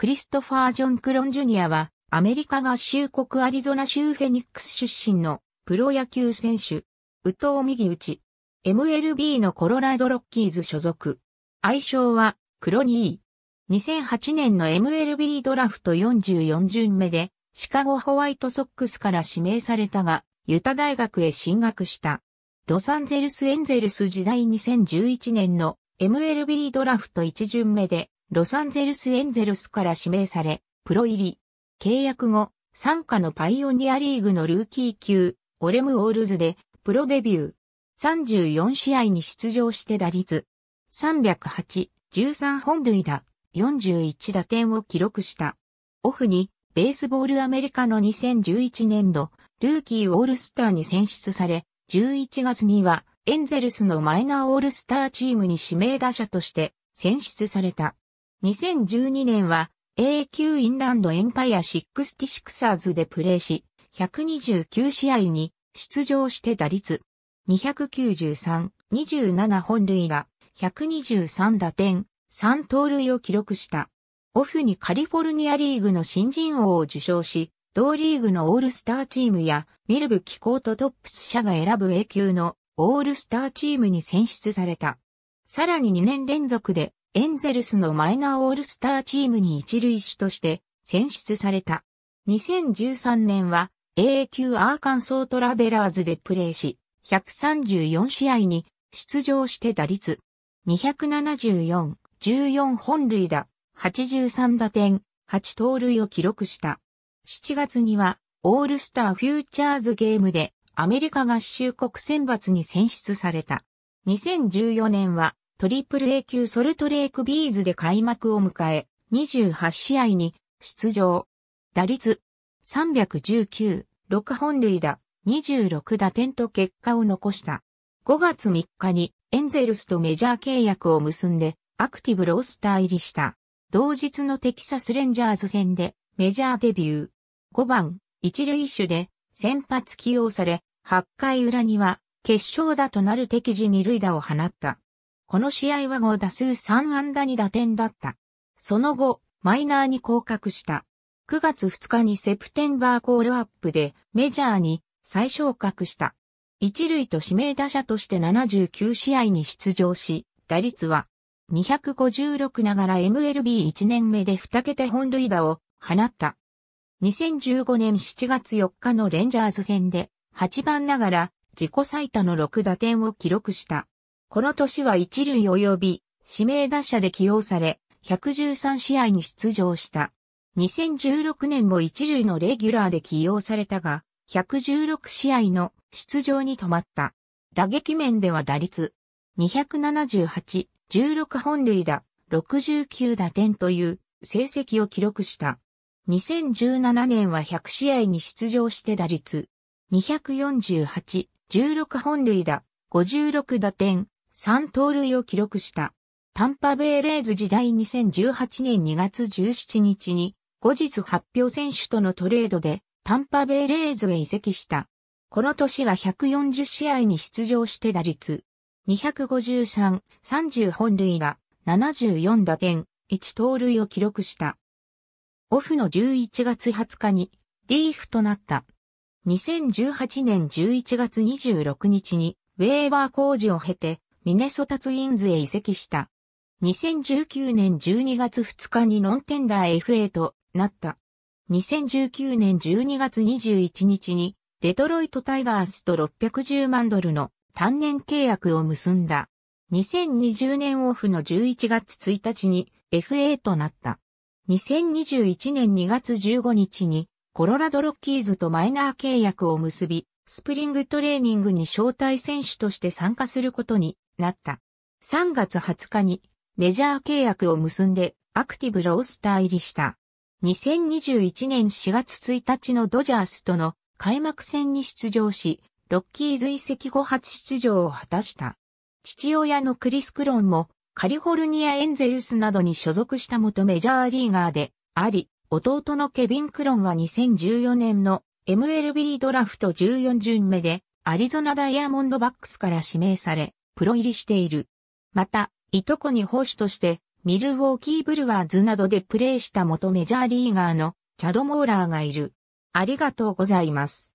クリストファー・ジョン・クロン・ジュニアは、アメリカ合衆国アリゾナ州フェニックス出身のプロ野球選手、宇藤右打ち、MLB のコロラドロッキーズ所属。愛称は、クロニー。2008年の MLB ドラフト44巡目で、シカゴホワイトソックスから指名されたが、ユタ大学へ進学した。ロサンゼルスエンゼルス時代2011年の MLB ドラフト1巡目でロサンゼルスエンゼルスから指名され、プロ入り。契約後、参加のパイオニアリーグのルーキー級、オレムオールズで、プロデビュー。34試合に出場して打率。308、13本塁打、41打点を記録した。オフに、ベースボールアメリカの2011年度、ルーキーオールスターに選出され、11月には、エンゼルスのマイナーオールスターチームに指名打者として選出された。2012年は A 級インランドエンパイア 66ers でプレーし、129試合に出場して打率293、27本塁打、123打点、3盗塁を記録した。オフにカリフォルニアリーグの新人王を受賞し、同リーグのオールスターチームやミルブ機構とトップス社が選ぶ A 級のオールスターチームに選出された。さらに2年連続でエンゼルスのマイナーオールスターチームに一塁手として選出された。2013年は a q アーカンソートラベラーズでプレーし、134試合に出場して打率274、14本塁打、83打点、8盗塁を記録した。7月にはオールスターフューチャーズゲームでアメリカ合衆国選抜に選出された。2014年はトリプル A 級ソルトレークビーズで開幕を迎え、28試合に出場。打率319、6本塁打、26打点と結果を残した。5月3日にエンゼルスとメジャー契約を結んでアクティブロースター入りした。同日のテキサスレンジャーズ戦でメジャーデビュー。5番、一塁手で先発起用され、8回裏には決勝打となる敵地二塁打を放った。この試合は5打数3安打2打点だった。その後、マイナーに降格した。9月2日にセプテンバーコールアップでメジャーに再昇格した。一塁と指名打者として79試合に出場し、打率は256ながら MLB1 年目で2桁本塁打を放った。2015年7月4日のレンジャーズ戦で8番ながら自己最多の6打点を記録した。この年は一塁及び指名打者で起用され、113試合に出場した。2016年も一塁のレギュラーで起用されたが、116試合の出場に止まった。打撃面では打率278、16本塁打、69打点という成績を記録した。2017年は100試合に出場して打率248、16本塁打、56打点、3盗塁を記録した。タンパベイレーズ時代2018年2月17日に、後日発表選手とのトレードで、タンパベイレーズへ移籍した。この年は140試合に出場して打率、253、30本塁打、74打点、1盗塁を記録した。オフの11月20日に、リーフとなった。2018年11月26日に、ウェーバー工事を経て、ミネソタツインズへ移籍した。2019年12月2日にノンテンダー FA となった。2019年12月21日にデトロイトタイガースと610万ドルの単年契約を結んだ。2020年オフの11月1日に FA となった。2021年2月15日にコロラドロッキーズとマイナー契約を結び、スプリングトレーニングに招待選手として参加することになった。3月20日にメジャー契約を結んでアクティブロースター入りした。2021年4月1日のドジャースとの開幕戦に出場し、ロッキーズ移後初出場を果たした。父親のクリス・クロンもカリフォルニアエンゼルスなどに所属した元メジャーリーガーであり、弟のケビン・クロンは2014年の MLB ドラフト14巡目でアリゾナダイヤモンドバックスから指名され、プロ入りしている。また、いとこに保守として、ミルウォーキーブルワーズなどでプレーした元メジャーリーガーのチャド・モーラーがいる。ありがとうございます。